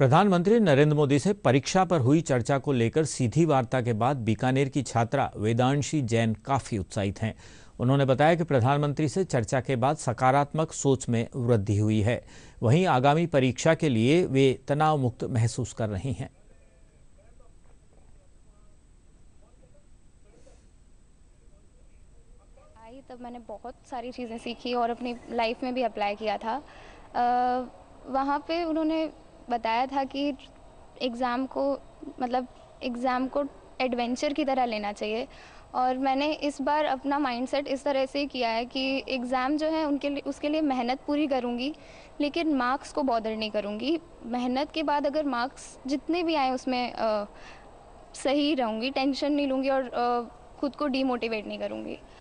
प्रधानमंत्री नरेंद्र मोदी से परीक्षा पर हुई चर्चा को लेकर सीधी वार्ता के बाद बीकानेर की छात्रा वेदांशी जैन काफी उत्साहित हैं उन्होंने बताया कि प्रधानमंत्री से चर्चा के बाद सकारात्मक सोच में वृद्धि हुई है वहीं आगामी परीक्षा के लिए वे तनाव मुक्त महसूस कर रही हैं आई तब मैंने बहुत सारी चीज़ें सीखी और अपनी लाइफ में भी अप्लाई किया था आ, वहाँ पे उन्होंने बताया था कि एग्ज़ाम को मतलब एग्ज़ाम को एडवेंचर की तरह लेना चाहिए और मैंने इस बार अपना माइंडसेट इस तरह से किया है कि एग्ज़ाम जो है उनके लिए उसके लिए मेहनत पूरी करूँगी लेकिन मार्क्स को बॉदर नहीं करूँगी मेहनत के बाद अगर मार्क्स जितने भी आए उसमें आ, सही रहूँगी टेंशन नहीं लूँगी और आ, खुद को डीमोटिवेट नहीं करूँगी